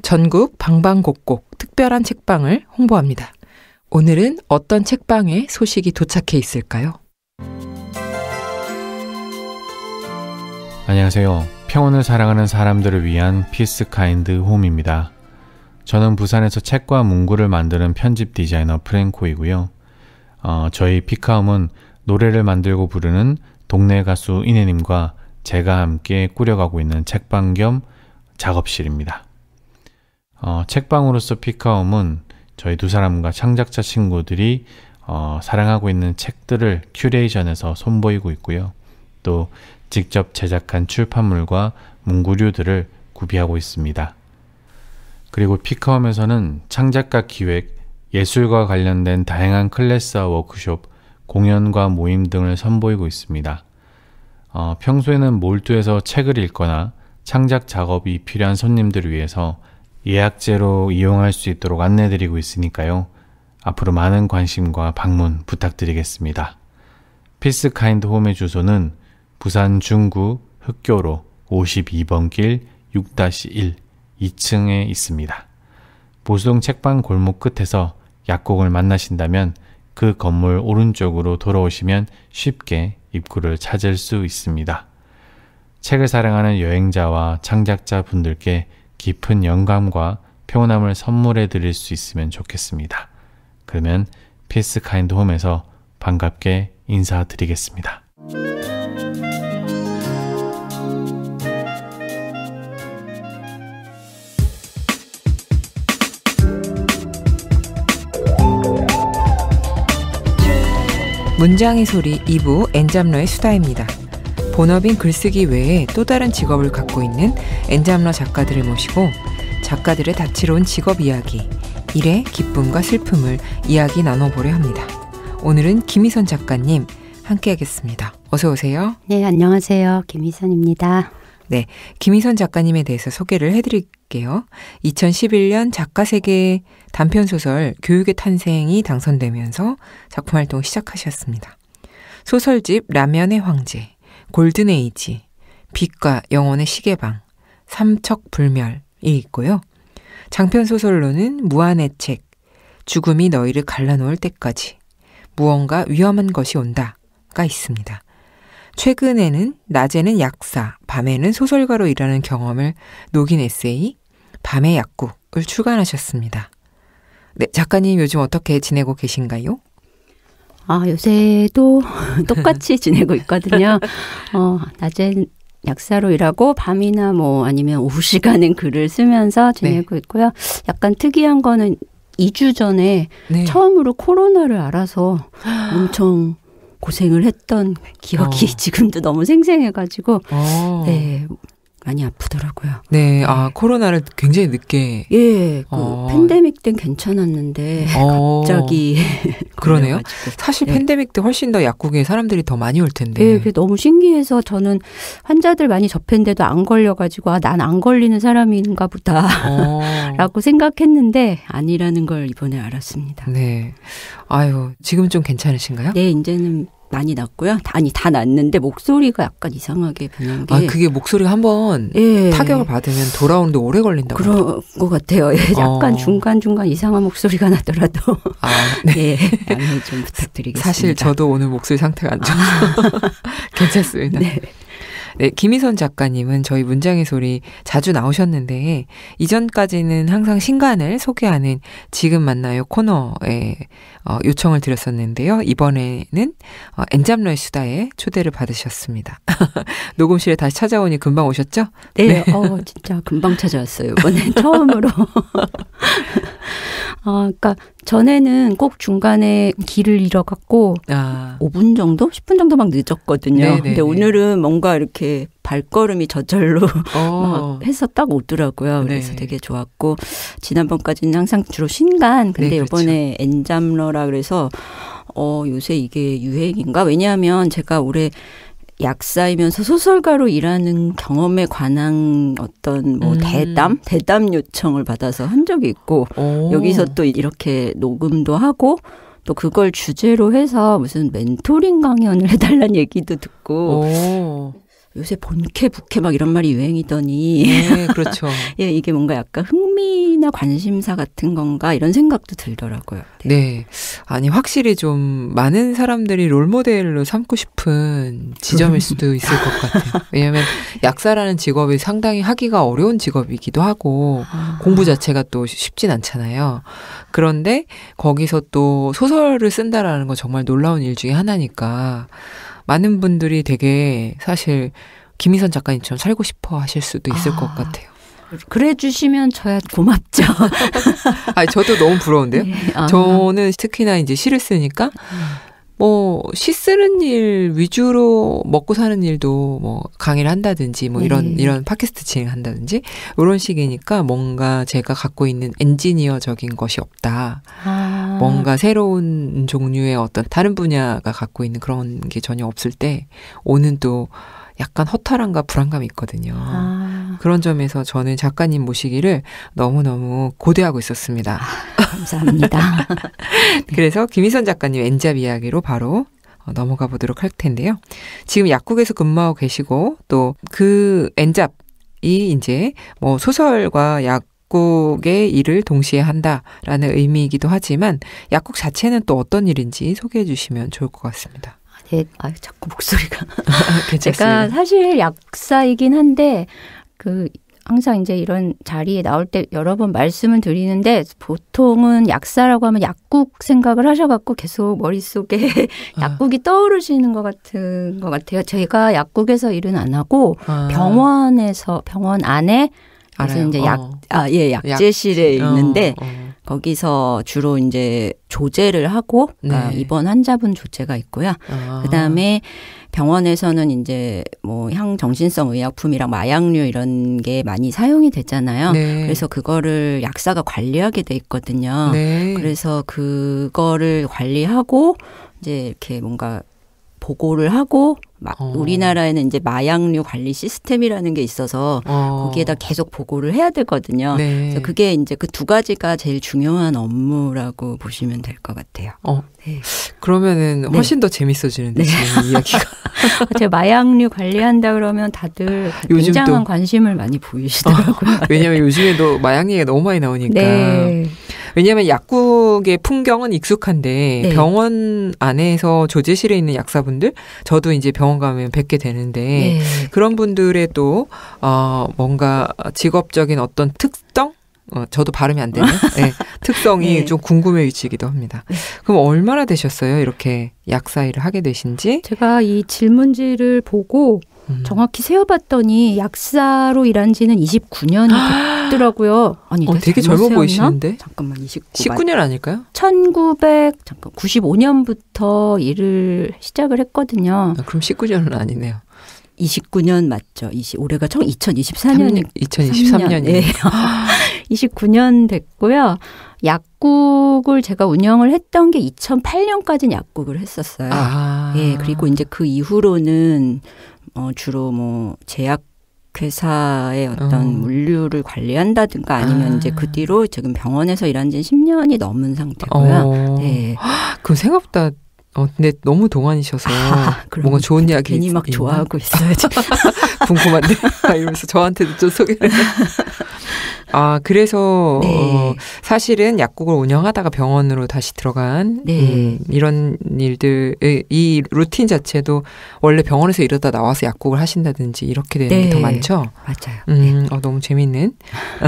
전국 방방곡곡 특별한 책방을 홍보합니다. 오늘은 어떤 책방에 소식이 도착해 있을까요? 안녕하세요. 평온을 사랑하는 사람들을 위한 피스카인드 홈입니다. 저는 부산에서 책과 문구를 만드는 편집 디자이너 프랭코이고요. 어, 저희 피카음은 노래를 만들고 부르는 동네 가수 이내님과 제가 함께 꾸려가고 있는 책방 겸 작업실입니다. 어, 책방으로서 피카움은 저희 두 사람과 창작자 친구들이 어, 사랑하고 있는 책들을 큐레이션에서 손보이고 있고요. 또 직접 제작한 출판물과 문구류들을 구비하고 있습니다. 그리고 피카움에서는 창작과 기획, 예술과 관련된 다양한 클래스와 워크숍, 공연과 모임 등을 선보이고 있습니다. 어, 평소에는 몰두해서 책을 읽거나 창작 작업이 필요한 손님들을 위해서 예약제로 이용할 수 있도록 안내드리고 있으니까요. 앞으로 많은 관심과 방문 부탁드리겠습니다. 피스카인드 홈의 주소는 부산 중구 흑교로 52번 길6-1 2층에 있습니다. 보수동 책방 골목 끝에서 약국을 만나신다면 그 건물 오른쪽으로 돌아오시면 쉽게 입구를 찾을 수 있습니다. 책을 사랑하는 여행자와 창작자 분들께 깊은 영감과 평온함을 선물해 드릴 수 있으면 좋겠습니다. 그러면 피스 카인드 홈에서 반갑게 인사드리겠습니다. 문장의 소리 2부 엔잡러의 수다입니다. 본업인 글쓰기 외에 또 다른 직업을 갖고 있는 엔잠러 작가들을 모시고 작가들의 다채로운 직업 이야기, 일의 기쁨과 슬픔을 이야기 나눠보려 합니다. 오늘은 김희선 작가님 함께하겠습니다. 어서 오세요. 네, 안녕하세요. 김희선입니다. 네, 김희선 작가님에 대해서 소개를 해드릴게요. 2011년 작가세계 단편소설 교육의 탄생이 당선되면서 작품 활동 시작하셨습니다. 소설집 라면의 황제, 골든에이지, 빛과 영혼의 시계방, 삼척불멸이 있고요. 장편 소설로는 무한의 책, 죽음이 너희를 갈라놓을 때까지 무언가 위험한 것이 온다가 있습니다. 최근에는 낮에는 약사, 밤에는 소설가로 일하는 경험을 녹인 에세이 밤의 약국을 출간하셨습니다. 네, 작가님 요즘 어떻게 지내고 계신가요? 아, 요새도 똑같이 지내고 있거든요. 어, 낮엔 약사로 일하고 밤이나 뭐 아니면 오후 시간엔 글을 쓰면서 지내고 네. 있고요. 약간 특이한 거는 2주 전에 네. 처음으로 코로나를 알아서 엄청 고생을 했던 기억이 어. 지금도 너무 생생해가지고 어. 네 많이 아프더라고요. 네, 아 네. 코로나를 굉장히 늦게. 예, 그 어. 팬데믹 땐 괜찮았는데 어. 갑자기 그러네요. 사실 네. 팬데믹 때 훨씬 더 약국에 사람들이 더 많이 올 텐데. 예, 그게 너무 신기해서 저는 환자들 많이 접했는데도 안 걸려가지고 아, 난 안 걸리는 사람인가 보다라고 어. 생각했는데 아니라는 걸 이번에 알았습니다. 네, 아유 지금 좀 괜찮으신가요? 네, 이제는 많이 났고요. 아니 다 났는데 목소리가 약간 이상하게 변한 아, 게. 아 그게 목소리가 한번 예. 타격을 받으면 돌아오는데 오래 걸린다고. 그런 것 같아요. 예, 어. 약간 어. 중간 중간 이상한 목소리가 나더라도. 아 네. 예, 양해 좀 부탁드리겠습니다. 사실 저도 오늘 목소리 상태가 안 좋아서 아. 괜찮습니다. 네. 네, 김희선 작가님은 저희 문장의 소리 자주 나오셨는데 이전까지는 항상 신간을 소개하는 지금 만나요 코너에 어, 요청을 드렸었는데요. 이번에는 어, 엔잡러의 수다에 초대를 받으셨습니다. 녹음실에 다시 찾아오니 금방 오셨죠? 네, 네. 어, 진짜 금방 찾아왔어요. 이번에 처음으로. 아, 어, 그러니까 전에는 꼭 중간에 길을 잃어갖고 아. 5분 정도, 10분 정도 막 늦었거든요. 네네네. 네, 근데 네. 오늘은 뭔가 이렇게 발걸음이 저절로 어. 막 해서 딱 오더라고요. 네. 그래서 네. 되게 좋았고 지난번까지는 항상 주로 신간, 근데 네, 그렇죠. 이번에 엔잠러라 그래서 어 요새 이게 유행인가? 왜냐하면 제가 올해 약사이면서 소설가로 일하는 경험에 관한 어떤 뭐 음. 대담 대담 요청을 받아서 한 적이 있고 오. 여기서 또 이렇게 녹음도 하고 또 그걸 주제로 해서 무슨 멘토링 강연을 해달라는 얘기도 듣고 오. 요새 본캐, 부캐 막 이런 말이 유행이더니. 네, 그렇죠. 예, 이게 뭔가 약간 흥미나 관심사 같은 건가 이런 생각도 들더라고요. 네. 네. 아니, 확실히 좀 많은 사람들이 롤모델로 삼고 싶은 지점일 수도 있을 것 같아요. 왜냐하면 약사라는 직업이 상당히 하기가 어려운 직업이기도 하고 아. 공부 자체가 또 쉽진 않잖아요. 그런데 거기서 또 소설을 쓴다라는 건 정말 놀라운 일 중에 하나니까 많은 분들이 되게 사실 김희선 작가님처럼 살고 싶어 하실 수도 있을 아, 것 같아요. 그래 주시면 저야 고맙죠. 아, 저도 너무 부러운데요. 네, 아. 저는 특히나 이제 시를 쓰니까 뭐 시 쓰는 일 위주로 먹고 사는 일도 뭐 강의를 한다든지 뭐 이런 네. 이런 팟캐스트 진행한다든지 이런 식이니까 뭔가 제가 갖고 있는 엔지니어적인 것이 없다. 아. 뭔가 새로운 종류의 어떤 다른 분야가 갖고 있는 그런 게 전혀 없을 때 오는 또 약간 허탈함과 불안감이 있거든요. 아. 그런 점에서 저는 작가님 모시기를 너무너무 고대하고 있었습니다. 아, 감사합니다. 그래서 김희선 작가님 엔잡 이야기로 바로 넘어가 보도록 할 텐데요. 지금 약국에서 근무하고 계시고 또 그 엔잡이 이제 뭐 소설과 약 약국의 일을 동시에 한다라는 의미이기도 하지만 약국 자체는 또 어떤 일인지 소개해 주시면 좋을 것 같습니다. 아, 네, 아 자꾸 목소리가 제가 사실 약사이긴 한데 그 항상 이제 이런 자리에 나올 때 여러 번 말씀을 드리는데 보통은 약사라고 하면 약국 생각을 하셔갖고 계속 머릿속에 아. 약국이 떠오르시는 것 같은 것 같아요. 제가 약국에서 일은 안 하고 아. 병원에서 병원 안에 그래서 알아요. 이제 어. 약, 어. 아, 예, 약제실에 약. 있는데, 어, 어. 거기서 주로 이제 조제를 하고, 그러니까 입원 환자분 조제가 있고요. 아. 그 다음에 병원에서는 이제 뭐 향정신성 의약품이랑 마약류 이런 게 많이 사용이 되잖아요. 네. 그래서 그거를 약사가 관리하게 돼 있거든요. 네. 그래서 그거를 관리하고, 이제 이렇게 뭔가 보고를 하고 막 어. 우리나라에는 이제 마약류 관리 시스템이라는 게 있어서 어. 거기에다 계속 보고를 해야 되거든요. 네. 그래서 그게 이제 그 두 가지가 제일 중요한 업무라고 보시면 될 것 같아요. 어. 네. 그러면은 네. 훨씬 네. 더 재밌어지는데 네. 지금 이야기가. 제 마약류 관리한다 그러면 다들 굉장한 관심을 많이 보이시더라고요. 어, 왜냐면 하 요즘에도 마약 얘기가 너무 많이 나오니까. 네. 왜냐하면 약국의 풍경은 익숙한데 네. 병원 안에서 조제실에 있는 약사분들 저도 이제 병원 가면 뵙게 되는데 네. 그런 분들의 또 어, 뭔가 직업적인 어떤 특성 어, 저도 발음이 안 되네요. 네, 특성이 네. 좀 궁금해지기도 합니다. 네. 그럼 얼마나 되셨어요? 이렇게 약사 일을 하게 되신지? 제가 이 질문지를 보고 음. 정확히 세어봤더니 약사로 일한 지는 29년이 됐더라고요. 아니, 어, 되게 젊어 세웠나? 보이시는데? 잠깐만, 29. 19년 아닐까요? 1900, 잠깐, 95년부터 일을 시작을 했거든요. 아, 그럼 19년은 아니네요. 29년 맞죠. 20, 올해가 총 2024년. 2023년. 이에요 29년 됐고요. 약국을 제가 운영을 했던 게 2008년까지는 약국을 했었어요. 아. 예, 그리고 이제 그 이후로는 어, 주로 뭐 제약 회사의 어떤 어. 물류를 관리한다든가 아니면 아. 이제 그 아. 뒤로 지금 병원에서 일한 지는 10년이 넘은 상태고요. 어. 네. 그 생각보다 어, 근데 너무 동안이셔서 아, 뭔가 좋은 이야기 괜히 막 있나? 좋아하고 있어요. 궁금한데 이러면서 저한테도 좀 소개를. 아 그래서 네. 어, 사실은 약국을 운영하다가 병원으로 다시 들어간 네. 음, 이런 일들 이 루틴 자체도 원래 병원에서 이러다 나와서 약국을 하신다든지 이렇게 되는 네. 게더 많죠. 맞아요. 음, 네. 어, 너무 재밌는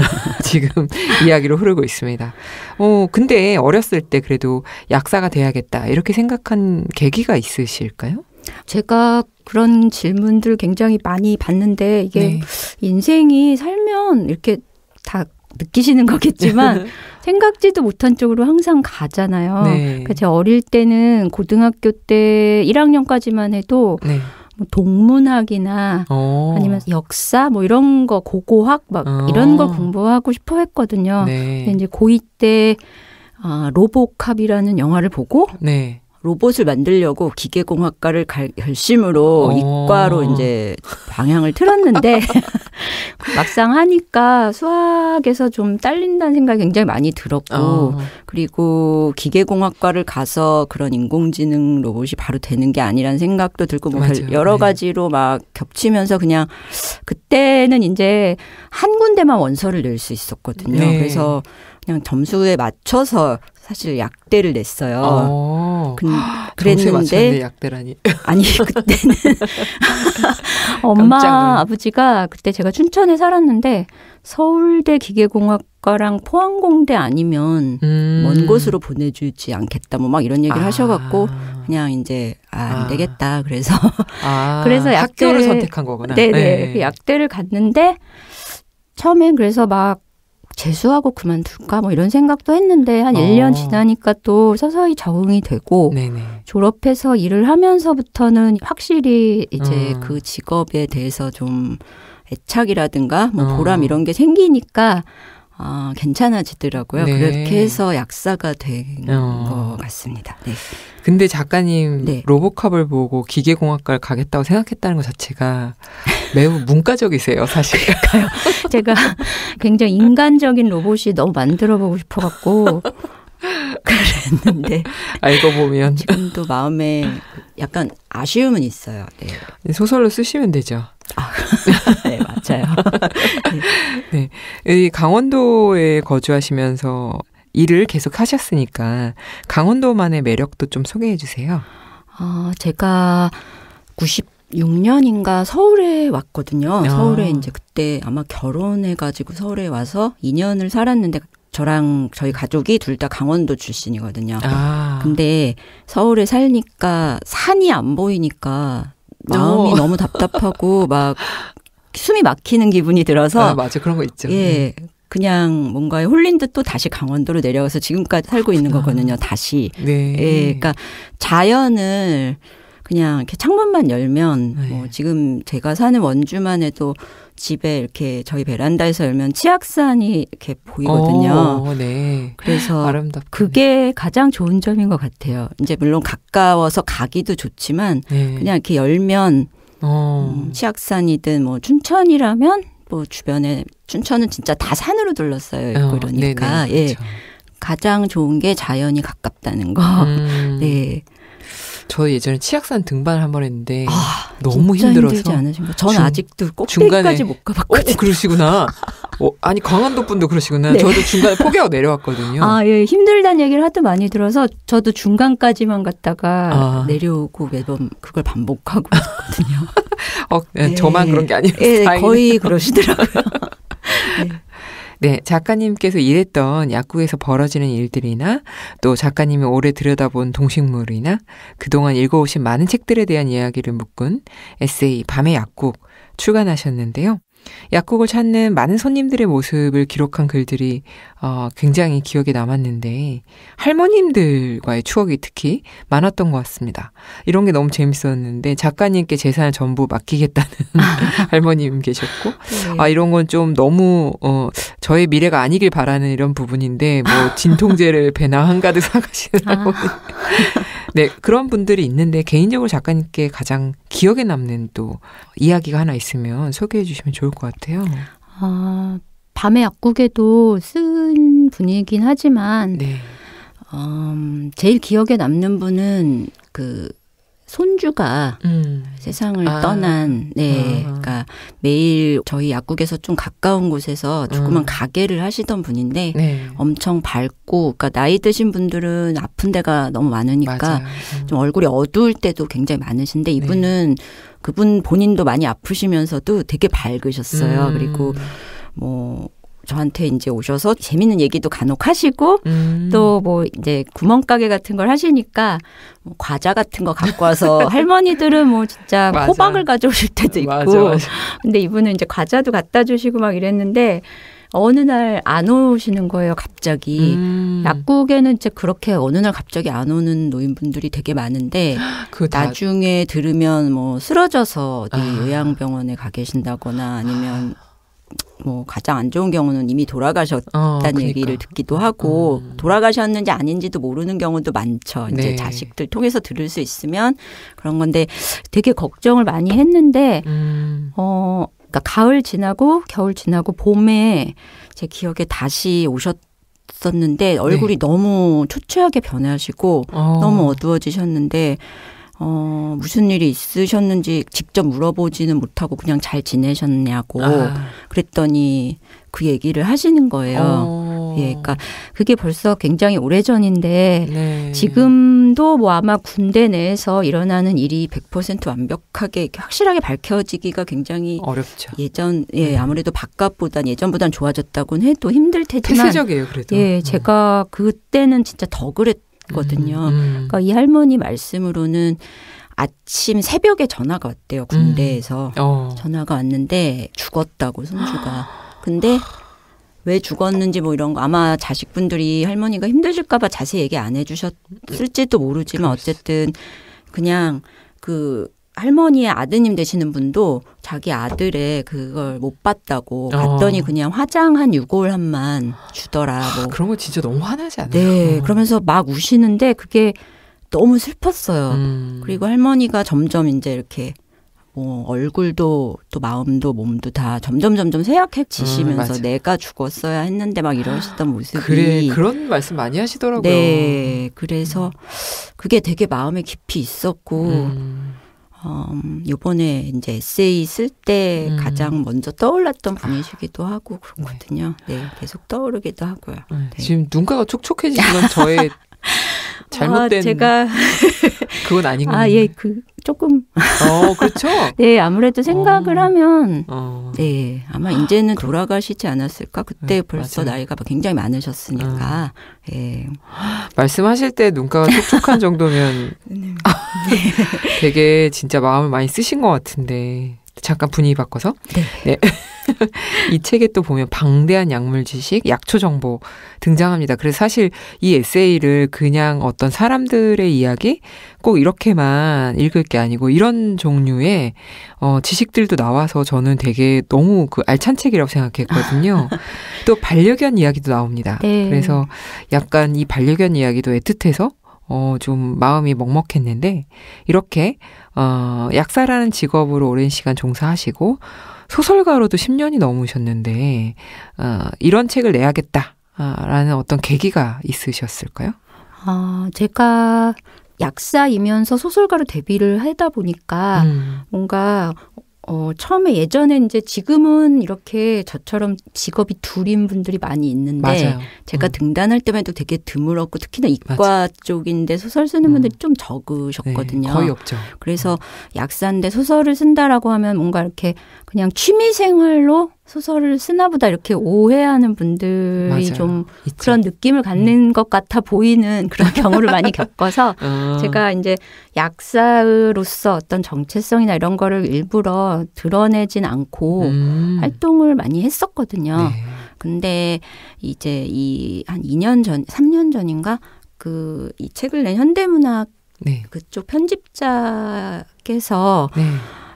지금 이야기로 흐르고 있습니다. 어 근데 어렸을 때 그래도 약사가 돼야겠다 이렇게 생각한 생각한 계기가 있으실까요? 제가 그런 질문들 굉장히 많이 받는데 이게 네. 인생이 살면 이렇게 다 느끼시는 거겠지만 생각지도 못한 쪽으로 항상 가잖아요. 네. 그러 그러니까 어릴 때는 고등학교 때 1학년까지만 해도 네. 뭐 동문학이나 오. 어. 아니면 역사 뭐 이런 거 고고학 막 오. 어. 이런 걸 공부하고 싶어 했거든요. 네. 근데 이제 고2 때 아, 로보캅이라는 영화를 보고 네. 로봇을 만들려고 기계공학과를 갈 결심으로 오. 어. 이과로 이제 방향을 틀었는데 막상 하니까 수학에서 좀 딸린다는 생각이 굉장히 많이 들었고 어. 그리고 기계공학과를 가서 그런 인공지능 로봇이 바로 되는 게 아니란 생각도 들고 뭐 여러 네. 가지로 네. 막 겹치면서 그냥 그때는 이제 한 군데만 원서를 낼 수 있었거든요. 네. 그래서 그냥 점수에 맞춰서 사실 약대를 냈어요. 어. 그랬는데 약대라니. 아니 그때는 엄마 아버지가 그때 제가 춘천에 살았는데 서울대 기계공학과랑 포항공대 아니면 음. 먼 곳으로 보내주지 않겠다 뭐 막 이런 얘기를 아. 하셔갖고 그냥 이제 아, 안 아. 되겠다 그래서 아. 그래서 약대를 선택한 거구나. 네네 네. 그 약대를 갔는데 처음엔 그래서 막 재수하고 그만둘까 뭐 이런 생각도 했는데 한 어. 1년 지나니까 또 서서히 적응이 되고 네네. 졸업해서 일을 하면서부터는 확실히 이제 어. 그 직업에 대해서 좀 애착이라든가 뭐 보람 어. 이런 게 생기니까 아, 괜찮아지더라고요. 네. 그렇게 해서 약사가 된것 어. 같습니다. 네. 근데 작가님 네. 로보캅을 보고 기계공학과를 가겠다고 생각했다는 것 자체가 매우 문과적이세요, 사실. 그러니까요. 제가 굉장히 인간적인 로봇이 너무 만들어보고 싶어갖고 그랬는데 알고 보면 지금도 마음에 약간 아쉬움은 있어요. 네. 소설로 쓰시면 되죠. 아, 네, 맞아요. 네. 네. 이 강원도에 거주하시면서 일을 계속 하셨으니까 강원도만의 매력도 좀 소개해 주세요. 아, 제가 96년인가 서울에 왔거든요. 아. 서울에 이제 그때 아마 결혼해가지고 서울에 와서 2년을 살았는데 저랑 저희 가족이 둘 다 강원도 출신이거든요. 아. 근데 서울에 살니까 산이 안 보이니까 마음이 오. 어. 너무 답답하고 막 숨이 막히는 기분이 들어서 아, 맞아 그런 거 있죠. 예. 음. 그냥 뭔가에 홀린 듯 또 다시 강원도로 내려와서 지금까지 살고 있는 거거든요. 다시. 네. 예. 그러니까 자연을 그냥 이렇게 창문만 열면 뭐 네. 뭐 지금 제가 사는 원주만 해도 집에 이렇게 저희 베란다에서 열면 치악산이 이렇게 보이거든요. 오, 어, 네. 그래서 아름답네. 그게 가장 좋은 점인 것 같아요. 이제 물론 가까워서 가기도 좋지만 네. 그냥 이렇게 열면 어. 음, 치악산이든 뭐 춘천이라면 뭐 주변에 춘천은 진짜 다 산으로 둘러싸여 있고 어, 이러니까 네네, 예. 그렇죠. 가장 좋은 게 자연이 가깝다는 거. 음. 네. 저 예전에 치악산 등반을 한 번 했는데 아, 너무 힘들어서 저는 아직도 꼭대기까지 못 가봤거든요. 어, 그러시구나. 어, 아니 강원도 분도 그러시구나. 네. 저도 중간에 포기하고 내려왔거든요. 아, 예. 힘들다는 얘기를 하도 많이 들어서 저도 중간까지만 갔다가 아. 내려오고 매번 그걸 반복하고 있거든요. 어, 네, 네. 저만 그런 게 아니에요. 예, 네, 거의 그러시더라고요. 네. 네, 작가님께서 일했던 약국에서 벌어지는 일들이나 또 작가님이 오래 들여다본 동식물이나 그동안 읽어오신 많은 책들에 대한 이야기를 묶은 에세이 밤의 약국 출간하셨는데요. 약국을 찾는 많은 손님들의 모습을 기록한 글들이 어, 굉장히 기억에 남았는데 할머님들과의 추억이 특히 많았던 것 같습니다. 이런 게 너무 재밌었는데 작가님께 재산을 전부 맡기겠다는 할머님 계셨고 네. 아 이런 건 좀 너무 어, 저의 미래가 아니길 바라는 이런 부분인데 뭐 진통제를 배낭 한가득 사가시느라고 아. 네, 그런 분들이 있는데 개인적으로 작가님께 가장 기억에 남는 또 이야기가 하나 있으면 소개해 주시면 좋을 것 같아요. 아, 밤의 약국에도 쓴 분이긴 하지만 네. 음, 제일 기억에 남는 분은 그 손주가 음. 세상을 아. 떠난 네, 아. 그러니까 매일 저희 약국에서 좀 가까운 곳에서 조그만 음. 가게를 하시던 분인데 네. 엄청 밝고, 그러니까 나이 드신 분들은 아픈 데가 너무 많으니까 음. 좀 얼굴이 어두울 때도 굉장히 많으신데 네. 이분은 네. 그분 본인도 많이 아프시면서도 되게 밝으셨어요. 음. 그리고 뭐 저한테 이제 오셔서 재밌는 얘기도 간혹 하시고 음. 또뭐 이제 구멍가게 같은 걸 하시니까 뭐 과자 같은 거 갖고 와서 할머니들은 뭐 진짜 호박을 가져오실 때도 있고 맞아, 맞아. 근데 이분은 이제 과자도 갖다 주시고 막 이랬는데 어느 날 안 오시는 거예요, 갑자기. 음. 약국에는 이제 그렇게 어느 날 갑자기 안 오는 노인분들이 되게 많은데 나중에 들으면 뭐 쓰러져서 어디 아. 요양병원에 가 계신다거나 아니면 뭐 가장 안 좋은 경우는 이미 돌아가셨다는 어, 그러니까. 얘기를 듣기도 하고 음. 돌아가셨는지 아닌지도 모르는 경우도 많죠. 이제 네. 자식들 통해서 들을 수 있으면 그런 건데 되게 걱정을 많이 했는데 음. 어 그러니까 가을 지나고 겨울 지나고 봄에 제 기억에 다시 오셨 었는데 얼굴이 네. 너무 초췌하게 변하시고 어. 너무 어두워지셨는데 어, 무슨 일이 있으셨는지 직접 물어보지는 못하고 그냥 잘 지내셨냐고 아. 그랬더니 그 얘기를 하시는 거예요. 어. 예, 그러니까 그게 벌써 굉장히 오래 전인데 네. 지금도 뭐 아마 군대 내에서 일어나는 일이 100% 완벽하게 확실하게 밝혀지기가 굉장히 어렵죠. 예전 예 네. 아무래도 바깥보단 예전보단 좋아졌다고는 해도 힘들 테지만 태세적이에요, 그래도. 예, 네. 제가 그때는 진짜 더 그랬. 거든요. 음, 음. 그러니까 이 할머니 말씀으로는 아침 새벽에 전화가 왔대요. 음. 군대에서 음. 어. 전화가 왔는데 죽었다고 손주가. 근데 왜 죽었는지 뭐 이런 거 아마 자식분들이 할머니가 힘드실까봐 자세히 얘기 안 해주셨을지도 모르지만 어쨌든 그냥 그 할머니의 아드님 되시는 분도 자기 아들의 그걸 못 봤다고 어. 갔더니 그냥 화장한 6월 한만 주더라. 아, 뭐. 아, 그런 거 진짜 너무 화나지 않나요? 네. 어. 그러면서 막 우시는데 그게 너무 슬펐어요. 음. 그리고 할머니가 점점 이제 이렇게 뭐 얼굴도 또 마음도 몸도 다 점점 점점 쇠약해지시면서 음, 내가 죽었어야 했는데 막 이러시던 모습이 그래 그런 말씀 많이 하시더라고요. 네, 그래서 그게 되게 마음에 깊이 있었고 음. 음, 요번에 이제 에세이 쓸때 음. 가장 먼저 떠올랐던 분이시기도 하고 아, 그렇거든요. 네, 네 계속 떠오르기도 하고요. 네. 네. 지금 눈가가 촉촉해지는 저의 잘못된 아, 제가 그건 아닌가요? 아, 예, 그 조금. 어, 그렇죠. 네, 아무래도 생각을 어. 하면 어. 네, 아마 아, 이제는 돌아가시지 않았을까? 그때 네, 벌써 맞아요. 나이가 굉장히 많으셨으니까. 어. 네. 말씀하실 때 눈가가 촉촉한 정도면 네. 되게 진짜 마음을 많이 쓰신 것 같은데. 잠깐 분위기 바꿔서. 네. 네. 이 책에 또 보면 방대한 약물 지식, 약초 정보 등장합니다. 그래서 사실 이 에세이를 그냥 어떤 사람들의 이야기 꼭 이렇게만 읽을 게 아니고 이런 종류의 어, 지식들도 나와서 저는 되게 너무 그 알찬 책이라고 생각했거든요. 또 반려견 이야기도 나옵니다. 네. 그래서 약간 이 반려견 이야기도 애틋해서 어, 좀 마음이 먹먹했는데, 이렇게, 어, 약사라는 직업으로 오랜 시간 종사하시고, 소설가로도 10년이 넘으셨는데 어, 이런 책을 내야겠다라는 아, 어떤 계기가 있으셨을까요? 아, 제가 약사이면서 소설가로 데뷔를 하다 보니까 음. 뭔가 어, 처음에 예전에 이제 지금은 이렇게 저처럼 직업이 둘인 분들이 많이 있는데 맞아요. 제가 음. 등단할 때만 해도 되게 드물었고 특히나 이과 맞아. 쪽인데 소설 쓰는 분들이 음. 좀 적으셨거든요. 네, 거의 없죠. 그래서 음. 약사인데 소설을 쓴다라고 하면 뭔가 이렇게 그냥 취미 생활로 소설을 쓰나 보다 이렇게 오해하는 분들이 맞아요. 좀 있죠. 그런 느낌을 갖는 음. 것 같아 보이는 그런 경우를 많이 겪어서 어. 제가 이제 약사로서 어떤 정체성이나 이런 거를 일부러 드러내진 않고 음. 활동을 많이 했었거든요. 네. 근데 이제 이 한 2년 전, 3년 전인가 그 이 책을 낸 현대문학 네. 그쪽 편집자께서 네.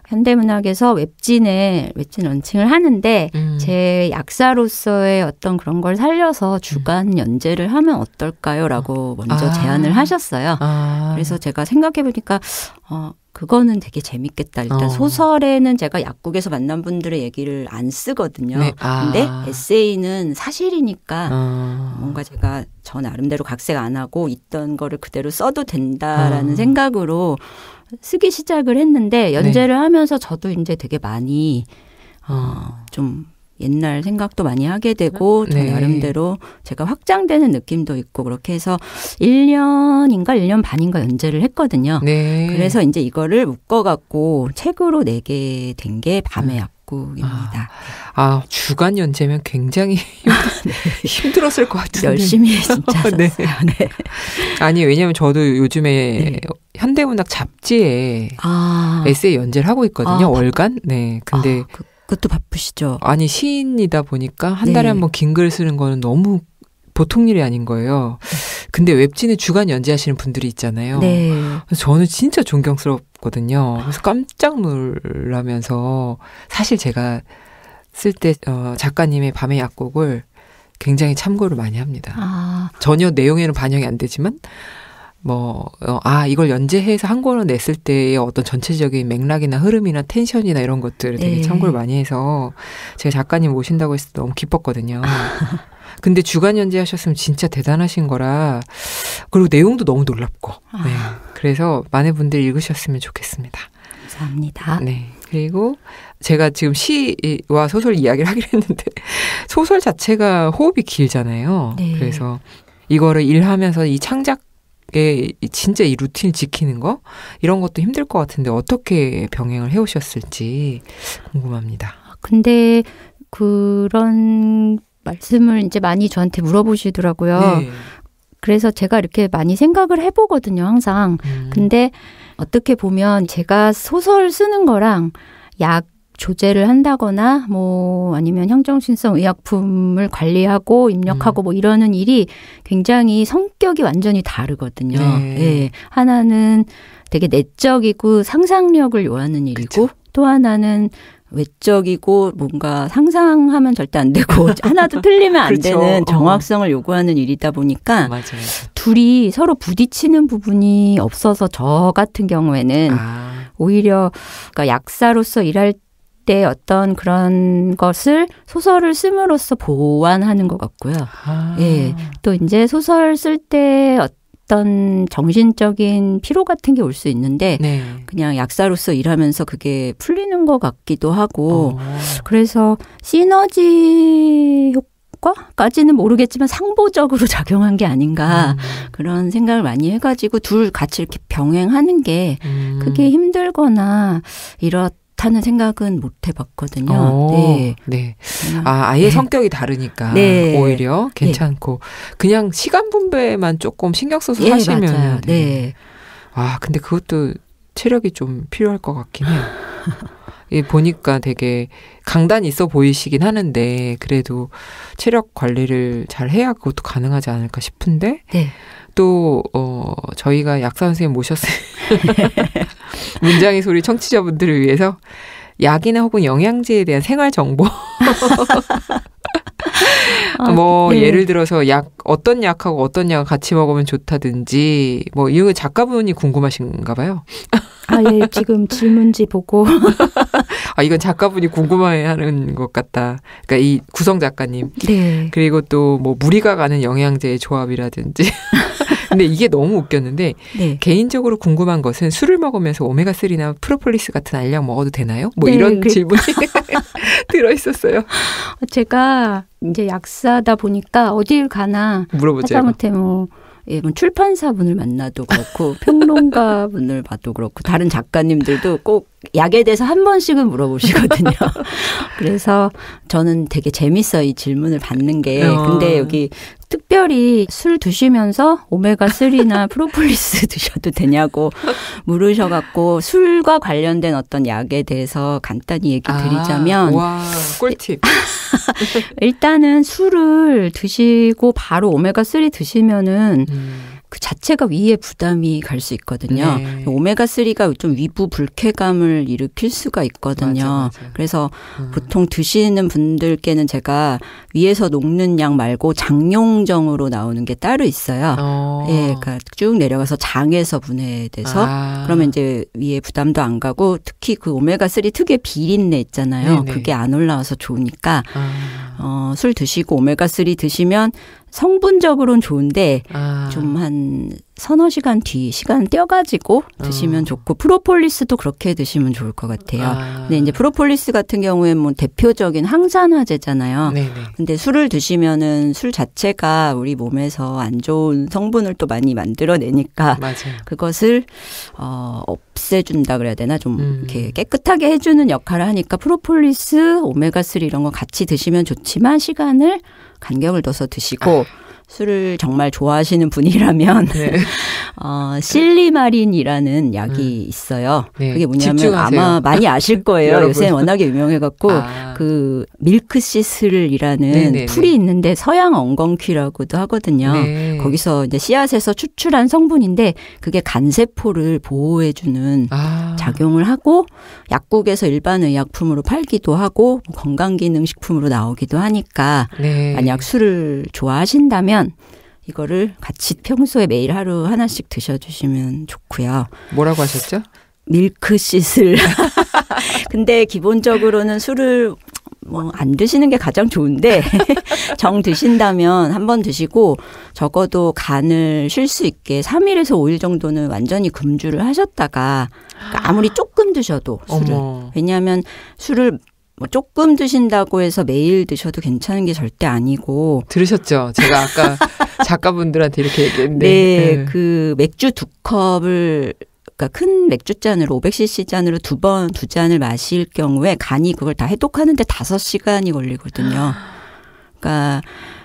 현대문학에서 웹진에 웹진 런칭을 하는데 음. 제 약사로서의 어떤 그런 걸 살려서 음. 주간 연재를 하면 어떨까요?라고 먼저 아. 제안을 하셨어요. 아. 그래서 제가 생각해 보니까 어 그거는 되게 재밌겠다. 일단 어. 소설에는 제가 약국에서 만난 분들의 얘기를 안 쓰거든요. 네. 아. 근데 에세이는 사실이니까 어. 뭔가 제가 저 나름대로 각색 안 하고 있던 거를 그대로 써도 된다라는 어. 생각으로 쓰기 시작을 했는데 네. 연재를 네. 하면서 저도 이제 되게 많이 어좀 옛날 생각도 많이 하게 되고 저 네. 나름대로 제가 확장되는 느낌도 있고 그렇게 해서 1년인가 1년 반인가 연재를 했거든요. 네. 그래서 이제 이거를 묶어 갖고 책으로 내게 된 게 밤의 음. 약 입니다 아, 아 주간 연재면 굉장히 네. 힘들었을 것 같은데 열심히 진짜 네. 네. 아니 왜냐면 저도 요즘에 네. 현대문학 잡지에 아. 에세이 연재를 하고 있거든요. 아, 월간. 네. 근데 아, 그, 것도 바쁘시죠. 아니 시인이다 보니까 한 달에 네. 한번 긴 글 쓰는 거는 너무 보통 일이 아닌 거예요. 근데 웹진에 주간 연재하시는 분들이 있잖아요. 네. 저는 진짜 존경스럽거든요. 그래서 깜짝 놀라면서 사실 제가 쓸 때 어, 작가님의 밤의 약곡을 굉장히 참고를 많이 합니다. 아. 전혀 내용에는 반영이 안 되지만 뭐, 어, 아, 이걸 연재해서 한 권을 냈을 때의 어떤 전체적인 맥락이나 흐름이나 텐션이나 이런 것들을 되게 네. 참고를 많이 해서 제가 작가님 모신다고 했을 때 너무 기뻤거든요. 근데 주간 연재하셨으면 진짜 대단하신 거라 그리고 내용도 너무 놀랍고 아. 네. 그래서 많은 분들 읽으셨으면 좋겠습니다. 감사합니다. 네. 그리고 제가 지금 시와 소설 이야기를 하기로 했는데 소설 자체가 호흡이 길잖아요. 네. 그래서 이거를 일하면서 이 창작 게 진짜 이 루틴 을 지키는 거 이런 것도 힘들 것 같은데 어떻게 병행을 해오셨을지 궁금합니다. 근데 그런 말씀을 이제 많이 저한테 물어보시더라고요. 네. 그래서 제가 이렇게 많이 생각을 해보거든요, 항상. 음. 근데 어떻게 보면 제가 소설 쓰는 거랑 약 조제를 한다거나 뭐 아니면 형정신성 의약품을 관리하고 입력하고 음. 뭐 이러는 일이 굉장히 성격이 완전히 다르거든요. 네. 예. 하나는 되게 내적이고 상상력을 요하는 일이고 그쵸. 또 하나는 외적이고 뭔가 상상하면 절대 안 되고 하나도 틀리면 안 그렇죠. 되는 어. 정확성을 요구하는 일이다 보니까 맞아요. 둘이 서로 부딪히는 부분이 없어서 저 같은 경우에는 아. 오히려 그러니까 약사로서 일할 때 어떤 그런 것을 소설을 씀으로써 보완하는 것 같고요. 아. 예. 또 이제 소설 쓸때 어떤 어떤 정신적인 피로 같은 게 올 수 있는데 네. 그냥 약사로서 일하면서 그게 풀리는 것 같기도 하고 어. 그래서 시너지 효과 까지는 모르겠지만 상보적으로 작용한 게 아닌가 음. 그런 생각을 많이 해가지고 둘 같이 이렇게 병행하는 게 음. 크게 힘들거나 이렇 좋다는 생각은 못 해봤거든요. 오, 어, 네. 네. 음. 아, 아예 네. 성격이 다르니까 네. 오히려 네. 괜찮고 그냥 시간 분배만 조금 신경 써서 예, 하시면 네. 아, 근데 그것도 체력이 좀 필요할 것 같긴 해요. 예, 보니까 되게 강단 있어 보이시긴 하는데 그래도 체력 관리를 잘 해야 그것도 가능하지 않을까 싶은데 네. 또 어, 저희가 약사 선생님 모셨을 문장의 소리 청취자분들을 위해서 약이나 혹은 영양제에 대한 생활 정보. 아, 뭐 네. 예를 들어서 약 어떤 약하고 어떤 약 같이 먹으면 좋다든지 뭐 이거 작가분이 궁금하신가 봐요. 아 예, 지금 질문지 보고 아 이건 작가분이 궁금해하는 것 같다. 그러니까 이 구성 작가님. 네. 그리고 또 뭐 무리가 가는 영양제의 조합이라든지. 근데 이게 너무 웃겼는데 네. 개인적으로 궁금한 것은 술을 먹으면서 오메가 3나 프로폴리스 같은 알약 먹어도 되나요? 뭐 네, 이런 그 질문이 들어 있었어요. 제가 이제 약사다 보니까 어딜 가나 물어보죠. 하다못해 뭐 예, 뭐 출판사분을 만나도 그렇고 평론가분을 봐도 그렇고 다른 작가님들도 꼭 약에 대해서 한 번씩은 물어보시거든요. 그래서 저는 되게 재밌어 이 질문을 받는 게 어. 근데 여기 특별히 술 드시면서 오메가3나 프로폴리스 드셔도 되냐고 물으셔갖고 술과 관련된 어떤 약에 대해서 간단히 얘기 아, 드리자면. 아, 와, 꿀팁. 일단은 술을 드시고 바로 오메가3 드시면은 음. 그 자체가 위에 부담이 갈 수 있거든요. 네. 오메가3가 좀 위부 불쾌감을 일으킬 수가 있거든요. 맞아, 맞아. 그래서 음. 보통 드시는 분들께는 제가 위에서 녹는 약 말고 장용정으로 나오는 게 따로 있어요. 어. 예, 그러니까 쭉 내려가서 장에서 분해돼서 아. 그러면 이제 위에 부담도 안 가고 특히 그 오메가3 특유의 비린내 있잖아요. 네네. 그게 안 올라와서 좋으니까 아. 어, 술 드시고 오메가3 드시면 성분적으로는 좋은데 아. 좀한 서너 시간 뒤 시간 떼어가지고 드시면 어. 좋고 프로폴리스도 그렇게 드시면 좋을 것 같아요. 아. 근데 이제 프로폴리스 같은 경우에 뭐 대표적인 항산화제잖아요. 네네. 근데 술을 드시면은 술 자체가 우리 몸에서 안 좋은 성분을 또 많이 만들어내니까 맞아요. 그것을 어 없애준다 그래야 되나 좀 음. 이렇게 깨끗하게 해주는 역할을 하니까 프로폴리스, 오메가 3 이런 거 같이 드시면 좋지만 시간을 간격을 둬서 드시고. 아. 술을 정말 좋아하시는 분이라면 네. 어, 실리마린이라는 약이 음. 있어요. 네. 그게 뭐냐면 집중하세요. 아마 많이 아실 거예요. 요새 워낙에 유명해갖고 아. 그 밀크시슬이라는 네네네. 네, 풀이 네. 있는데 서양 엉겅퀴라고도 하거든요. 네. 거기서 이제 씨앗에서 추출한 성분인데 그게 간세포를 보호해주는 아. 작용을 하고 약국에서 일반 의약품으로 팔기도 하고 건강기능식품으로 나오기도 하니까 네. 만약 술을 좋아하신다면 드시면 이거를 같이 평소에 매일 하루 하나씩 드셔주시면 좋고요. 뭐라고 하셨죠? 밀크씻을 근데 기본적으로는 술을 뭐안 드시는 게 가장 좋은데 정 드신다면 한 번 드시고 적어도 간을 쉴 수 있게 3일에서 5일 정도는 완전히 금주를 하셨다가 그러니까 아무리 조금 드셔도 술을 왜냐하면 술을 뭐 조금 드신다고 해서 매일 드셔도 괜찮은 게 절대 아니고 들으셨죠? 제가 아까 작가분들한테 이렇게 얘기했는데 네, 네. 그 맥주 두 컵을 그니까큰 맥주 잔으로 500cc 잔으로 두 번 두 잔을 마실 경우에 간이 그걸 다 해독하는데 다섯 시간이 걸리거든요. 그러니까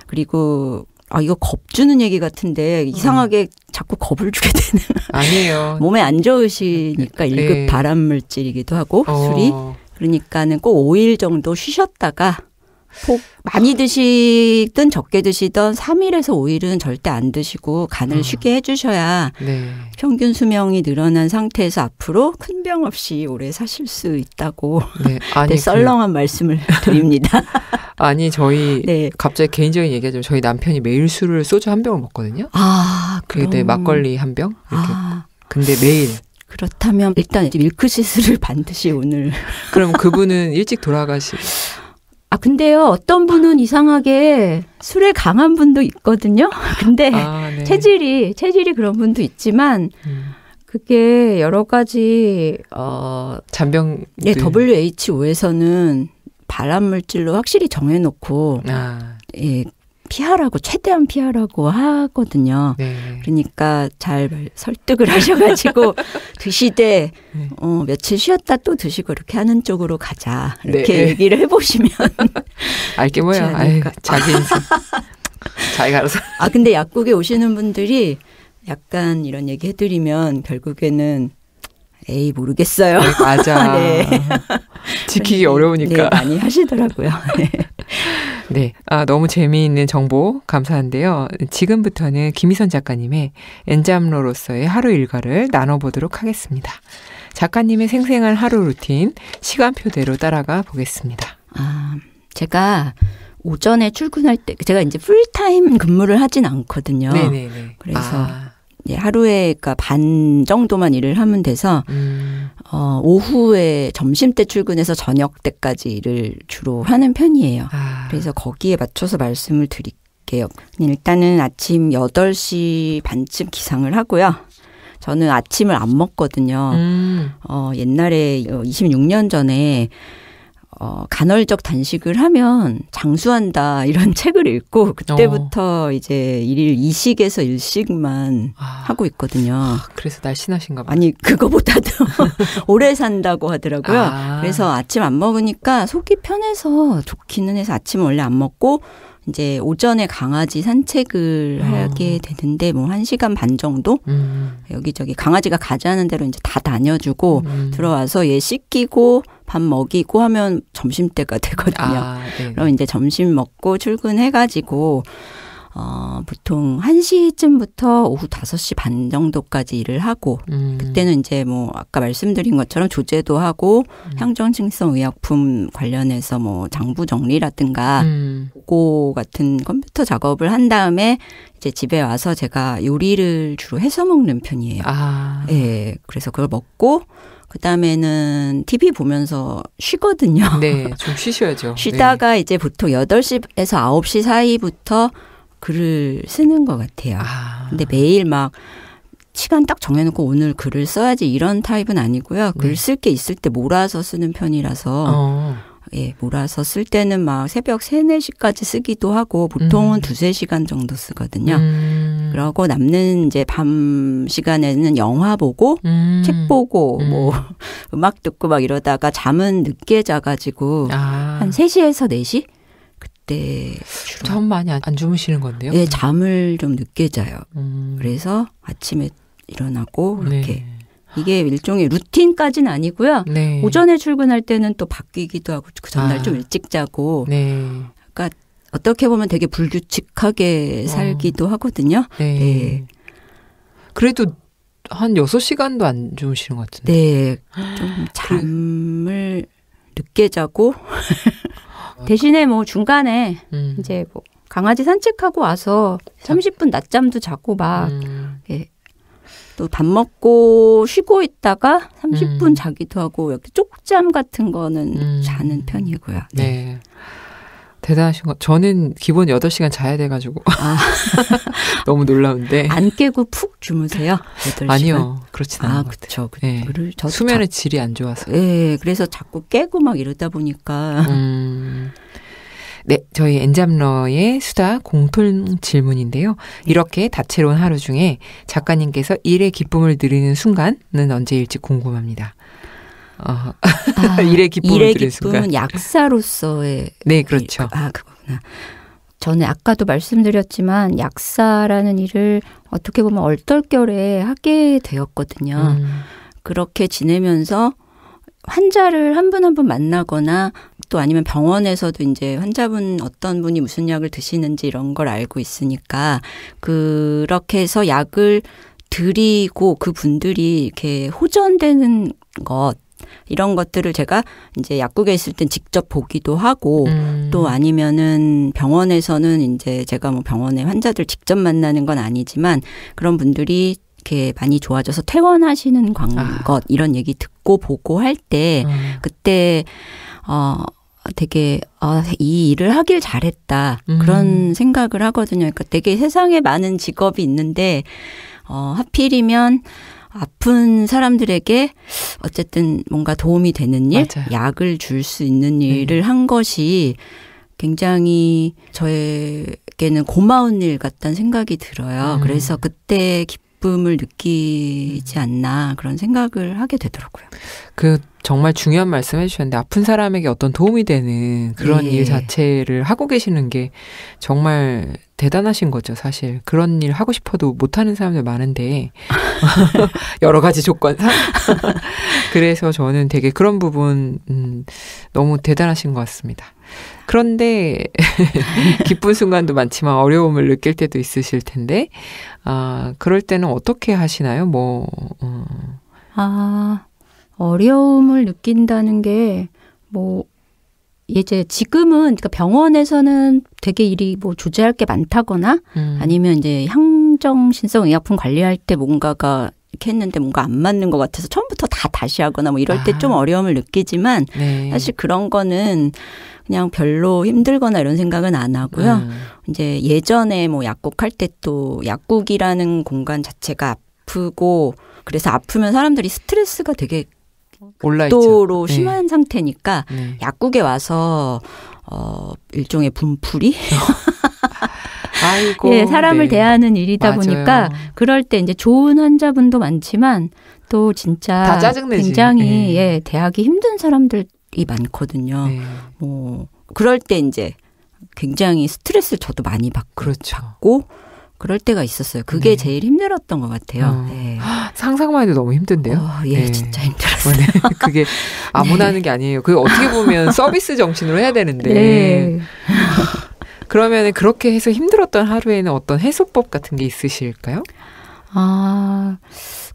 그리고 아 이거 겁 주는 얘기 같은데 이상하게 음. 자꾸 겁을 주게 되는 아니에요. 몸에 안 좋으시니까 네. 일급 발암 물질이기도 하고 어. 술이 그러니까는 꼭 5일 정도 쉬셨다가 폭 많이 드시든 적게 드시든 3일에서 5일은 절대 안 드시고 간을 아. 음. 쉬게 해주셔야 네. 평균 수명이 늘어난 상태에서 앞으로 큰 병 없이 오래 사실 수 있다고 네. 네 아니, 네, 썰렁한 그... 말씀을 드립니다. 아니 저희 네. 갑자기 개인적인 얘기하자면 저희 남편이 매일 술을 소주 한 병을 먹거든요. 아, 네, 그럼... 그때 막걸리 한 병. 이렇게. 아. 근데 매일 그렇다면 일단 밀크시스를 반드시 오늘. 그럼 그분은 일찍 돌아가시고. 아, 근데요, 어떤 분은 이상하게 술에 강한 분도 있거든요. 근데 아, 네. 체질이, 체질이 그런 분도 있지만, 음. 그게 여러 가지, 어. 잔병. 예, WHO에서는 발암물질로 확실히 정해놓고, 아. 예, 피하라고 최대한 피하라고 하거든요. 네. 그러니까 잘 설득을 하셔가지고 드시되 그 네. 어, 며칠 쉬었다 또 드시고 이렇게 하는 쪽으로 가자 네. 이렇게 네. 얘기를 해보시면 알게 뭐야. 아유, 자기 인생 자기가 알아서. 아 근데 약국에 오시는 분들이 약간 이런 얘기 해드리면 결국에는 에이 모르겠어요. 네, 맞아. 네. 지키기 어려우니까 네, 많이 하시더라고요. 네. 네. 아, 너무 재미있는 정보 감사한데요. 지금부터는 김희선 작가님의 엔잠로로서의 하루 일과를 나눠보도록 하겠습니다. 작가님의 생생한 하루 루틴, 시간표대로 따라가 보겠습니다. 아, 제가 오전에 출근할 때, 제가 이제 풀타임 근무를 하진 않거든요. 네네네. 그래서. 아. 예, 하루에 그러니까 반 정도만 일을 하면 돼서 음. 어, 오후에 점심 때 출근해서 저녁 때까지 일을 주로 하는 편이에요. 아. 그래서 거기에 맞춰서 말씀을 드릴게요. 일단은 아침 8시 반쯤 기상을 하고요. 저는 아침을 안 먹거든요. 음. 어, 옛날에 26년 어, 전에 어, 간헐적 단식을 하면 장수한다 이런 책을 읽고 그때부터 어. 이제 일일 이식에서 일식만 아. 하고 있거든요. 아, 그래서 날씬하신가 봐요. 아니 그거보다도 오래 산다고 하더라고요. 아. 그래서 아침 안 먹으니까 속이 편해서 좋기는 해서 아침 원래 안 먹고 이제 오전에 강아지 산책을 어. 하게 되는데 뭐한시간반 정도 음. 여기저기 강아지가 가자는 대로 이제 다 다녀주고 음. 들어와서 얘 씻기고 밥 먹이고 하면 점심때가 되거든요. 아, 네. 그럼 이제 점심 먹고 출근해 가지고 어, 보통 1시쯤부터 오후 5시 반 정도까지 일을 하고, 음. 그때는 이제 뭐, 아까 말씀드린 것처럼 조제도 하고, 음. 향정신성 의약품 관련해서 뭐, 장부 정리라든가, 음. 고 같은 컴퓨터 작업을 한 다음에, 이제 집에 와서 제가 요리를 주로 해서 먹는 편이에요. 아. 예, 그래서 그걸 먹고, 그 다음에는 TV 보면서 쉬거든요. 네, 좀 쉬셔야죠. 쉬다가 네. 이제 보통 8시에서 9시 사이부터 글을 쓰는 것 같아요. 아. 근데 매일 막 시간 딱 정해놓고 오늘 글을 써야지 이런 타입은 아니고요. 글 네. 쓸게 있을 때 몰아서 쓰는 편이라서. 어. 예, 몰아서 쓸 때는 막 새벽 3, 4시까지 쓰기도 하고 보통은 음. 2, 3시간 정도 쓰거든요. 음. 그러고 남는 이제 밤 시간에는 영화 보고 음. 책 보고 음. 뭐 음악 듣고 막 이러다가 잠은 늦게 자가지고 아. 한 3시에서 4시? 때. 주로. 잠 많이 안, 안 주무시는 건데요? 네, 잠을 좀 늦게 자요. 음. 그래서 아침에 일어나고, 이렇게. 네. 이게 일종의 루틴까지는 아니고요. 네. 오전에 출근할 때는 또 바뀌기도 하고, 그 전날 아. 좀 일찍 자고. 네. 그러니까 어떻게 보면 되게 불규칙하게 어. 살기도 어. 하거든요. 네. 네. 그래도 한 6시간도 안 주무시는 것 같은데. 네. 좀 잠을 늦게 자고 대신에 뭐 중간에 음. 이제 뭐 강아지 산책하고 와서 30분 낮잠도 자고 막 음. 예. 또 밥 먹고 쉬고 있다가 30분 음. 자기도 하고 이렇게 쪽잠 같은 거는 음. 자는 편이고요. 네. 네. 대단하신 것. 저는 기본 8시간 자야 돼가지고. 아. 너무 놀라운데. 안 깨고 푹 주무세요? 8시간? 아니요. 그렇진 아, 않아요. 아, 그쵸. 그, 예. 수면의 자, 질이 안 좋아서. 예, 그래서 자꾸 깨고 막 이러다 보니까. 음. 네, 저희 엔잡러의 수다 공통 질문인데요. 예. 이렇게 다채로운 하루 중에 작가님께서 일의 기쁨을 누리는 순간은 언제일지 궁금합니다. 아, 일의 기쁨을 일의 기쁨은 약사로서의 네 그렇죠. 그, 아 그거구나. 저는 아까도 말씀드렸지만 약사라는 일을 어떻게 보면 얼떨결에 하게 되었거든요. 음. 그렇게 지내면서 환자를 한 분 한 분 만나거나 또 아니면 병원에서도 이제 환자분 어떤 분이 무슨 약을 드시는지 이런 걸 알고 있으니까 그렇게 해서 약을 드리고 그분들이 이렇게 호전되는 것 이런 것들을 제가 이제 약국에 있을 땐 직접 보기도 하고 음. 또 아니면은 병원에서는 이제 제가 뭐 병원에 환자들 직접 만나는 건 아니지만 그런 분들이 이렇게 많이 좋아져서 퇴원하시는 광, 아. 것 이런 얘기 듣고 보고 할때 음. 그때 어 되게 어, 이 일을 하길 잘했다 음. 그런 생각을 하거든요. 그러니까 되게 세상에 많은 직업이 있는데 어 하필이면 아픈 사람들에게 어쨌든 뭔가 도움이 되는 일, 맞아요. 약을 줄 수 있는 네. 일을 네. 한 것이 굉장히 저에게는 고마운 일 같다는 생각이 들어요. 음. 그래서 그때 기쁨을 느끼지 않나 그런 생각을 하게 되더라고요. 그 정말 중요한 말씀 해주셨는데 아픈 사람에게 어떤 도움이 되는 그런 네. 일 자체를 하고 계시는 게 정말 대단하신 거죠, 사실. 그런 일 하고 싶어도 못하는 사람들 많은데, 여러 가지 조건상. 그래서 저는 되게 그런 부분, 음, 너무 대단하신 것 같습니다. 그런데, 기쁜 순간도 많지만 어려움을 느낄 때도 있으실 텐데, 아, 그럴 때는 어떻게 하시나요? 뭐, 음. 아, 어려움을 느낀다는 게, 뭐, 예, 이제 지금은 그러니까 병원에서는 되게 일이 뭐 조제할 게 많다거나 음. 아니면 이제 향정신성 의약품 관리할 때 뭔가가 이렇게 했는데 뭔가 안 맞는 것 같아서 처음부터 다 다시 하거나 뭐 이럴 때좀 아. 어려움을 느끼지만 네. 사실 그런 거는 그냥 별로 힘들거나 이런 생각은 안 하고요. 음. 이제 예전에 뭐 약국할 때 또 약국이라는 공간 자체가 아프고 그래서 아프면 사람들이 스트레스가 되게 그러니까 올도로 네. 심한 상태니까 네. 약국에 와서 어 일종의 분풀이 아이고 예, 사람을 네. 대하는 일이다 맞아요. 보니까 그럴 때 이제 좋은 환자분도 많지만 또 진짜 굉장히 네. 예, 대하기 힘든 사람들이 많거든요. 네. 뭐 그럴 때 이제 굉장히 스트레스를 저도 많이 받고, 그렇죠. 받고 그럴 때가 있었어요. 그게 네. 제일 힘들었던 것 같아요. 어. 네. 상상만 해도 너무 힘든데요. 어, 예, 네. 진짜 힘들었어요. 어, 네. 그게 아무나 하는 네. 게 아니에요. 그게 어떻게 보면 서비스 정신으로 해야 되는데. 네. 그러면 그렇게 해서 힘들었던 하루에는 어떤 해소법 같은 게 있으실까요? 아,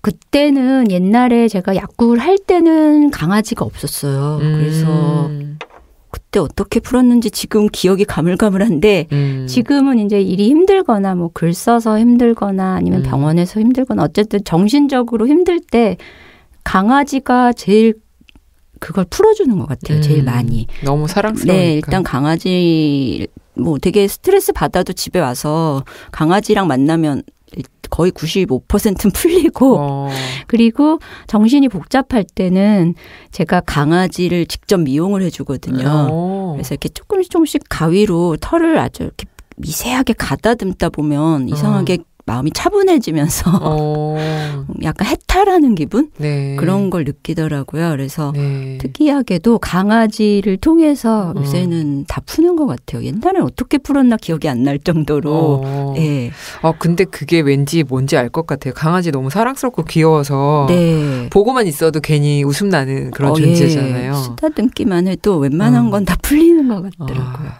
그때는 옛날에 제가 약국을 할 때는 강아지가 없었어요. 음. 그래서 그때 어떻게 풀었는지 지금 기억이 가물가물한데 음. 지금은 이제 일이 힘들거나 뭐 글 써서 힘들거나 아니면 음. 병원에서 힘들거나 어쨌든 정신적으로 힘들 때 강아지가 제일 그걸 풀어주는 것 같아요. 음. 제일 많이. 너무 사랑스러워. 네, 일단 강아지 뭐 되게 스트레스 받아도 집에 와서 강아지랑 만나면 거의 95%는 풀리고 어. 그리고 정신이 복잡할 때는 제가 강아지를 직접 미용을 해주거든요. 어. 그래서 이렇게 조금씩 조금씩 가위로 털을 아주 이렇게 미세하게 가다듬다 보면 어. 이상하게 어. 마음이 차분해지면서 어. 약간 해탈하는 기분 네. 그런 걸 느끼더라고요. 그래서 네. 특이하게도 강아지를 통해서 어. 요새는 어. 다 푸는 것 같아요. 옛날에 어떻게 풀었나 기억이 안 날 정도로. 어. 예. 어 근데 그게 왠지 뭔지 알 것 같아요. 강아지 너무 사랑스럽고 귀여워서 네. 보고만 있어도 괜히 웃음 나는 그런 어, 예. 존재잖아요. 예. 쓰다듬기만 해도 웬만한 어. 건다 풀리는 것 아. 같더라고요. 아.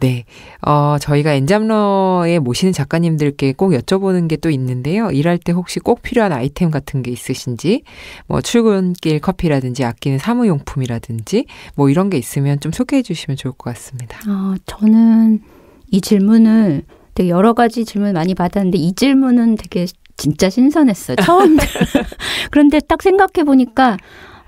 네. 어, 저희가 엔잡러에 모시는 작가님들께 꼭 여쭤보는 게 또 있는데요. 일할 때 혹시 꼭 필요한 아이템 같은 게 있으신지, 뭐 출근길 커피라든지 아끼는 사무용품이라든지, 뭐 이런 게 있으면 좀 소개해 주시면 좋을 것 같습니다. 어, 저는 이 질문을 되게 여러 가지 질문 많이 받았는데 이 질문은 되게 진짜 신선했어요. 처음. 그런데 딱 생각해 보니까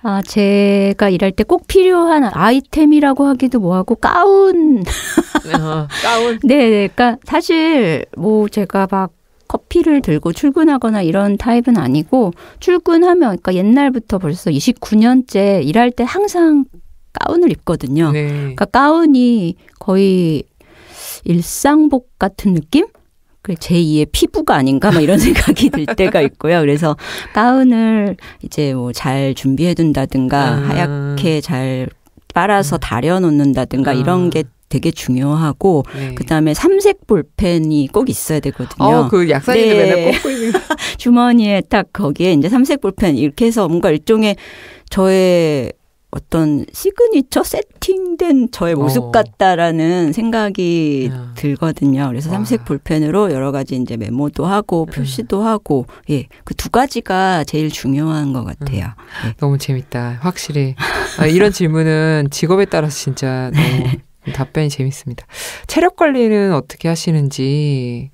아, 제가 일할 때 꼭 필요한 아이템이라고 하기도 뭐하고 가운. 어, 가운. 네, 네, 그러니까 사실 뭐 제가 막 커피를 들고 출근하거나 이런 타입은 아니고 출근하면 그러니까 옛날부터 벌써 29년째 일할 때 항상 가운을 입거든요. 네. 그러니까 가운이 거의 일상복 같은 느낌? 그 제2의 피부가 아닌가 막 이런 생각이 들 때가 있고요. 그래서 가운을 이제 뭐 잘 준비해 둔다든가 아. 하얗게 잘 빨아서 음. 다려 놓는다든가 아. 이런 게 되게 중요하고 네. 그다음에 삼색 볼펜이 꼭 있어야 되거든요. 어, 그 약사님들 네. 맨날 뽑고 있는 주머니에 딱 거기에 이제 삼색 볼펜 이렇게 해서 뭔가 일종의 저의 어떤 시그니처 세팅된 저의 모습 어. 같다라는 생각이 야. 들거든요. 그래서 와. 삼색 볼펜으로 여러 가지 이제 메모도 하고 네. 표시도 음. 하고 예. 그 두 가지가 제일 중요한 것 같아요. 음. 예. 너무 재밌다. 확실히 아, 이런 질문은 직업에 따라서 진짜 너무 답변이 재밌습니다. 체력 관리는 어떻게 하시는지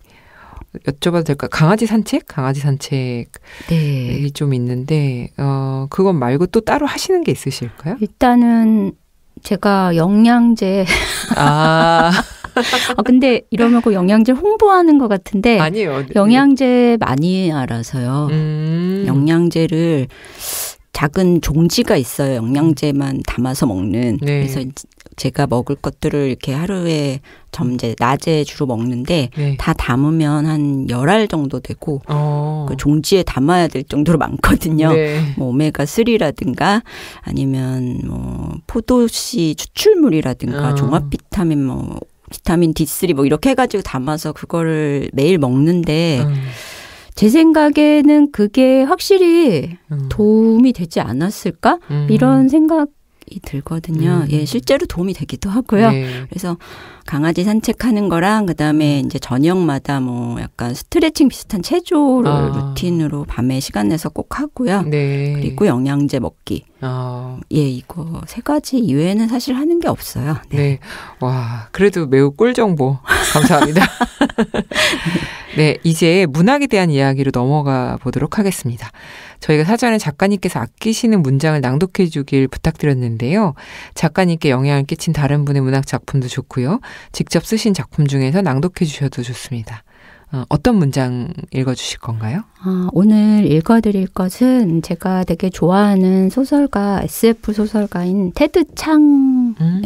여쭤봐도 될까? 강아지 산책? 강아지 산책이 네. 좀 있는데, 어, 그건 말고 또 따로 하시는 게 있으실까요? 일단은 제가 영양제. 아. 아, 근데 이러면 그 영양제 홍보하는 것 같은데. 아니요. 영양제 많이 알아서요. 음. 영양제를 작은 종지가 있어요. 영양제만 담아서 먹는. 네. 그래서 제가 먹을 것들을 이렇게 하루에 점제 낮에 주로 먹는데 네. 다 담으면 한 열 알 정도 되고 어. 그 종지에 담아야 될 정도로 많거든요. 네. 뭐 오메가 3라든가 아니면 뭐 포도씨 추출물이라든가 어. 종합 비타민 뭐 비타민 D3 뭐 이렇게 해 가지고 담아서 그거를 매일 먹는데 음. 제 생각에는 그게 확실히 음. 도움이 되지 않았을까? 음. 이런 생각 생각이 들거든요. 음. 예, 실제로 도움이 되기도 하고요. 네. 그래서 강아지 산책하는 거랑 그다음에 음. 이제 저녁마다 뭐 약간 스트레칭 비슷한 체조를 아. 루틴으로 밤에 시간 내서 꼭 하고요. 네. 그리고 영양제 먹기. 아. 예, 이거 세 가지 이외에는 사실 하는 게 없어요. 네. 네. 와, 그래도 매우 꿀 정보 감사합니다. 네, 이제 문학에 대한 이야기로 넘어가 보도록 하겠습니다. 저희가 사전에 작가님께서 아끼시는 문장을 낭독해 주길 부탁드렸는데요. 작가님께 영향을 끼친 다른 분의 문학 작품도 좋고요. 직접 쓰신 작품 중에서 낭독해 주셔도 좋습니다. 어, 어떤 문장 읽어주실 건가요? 아, 오늘 읽어드릴 것은 제가 되게 좋아하는 소설가, SF 소설가인 테드 창의 음.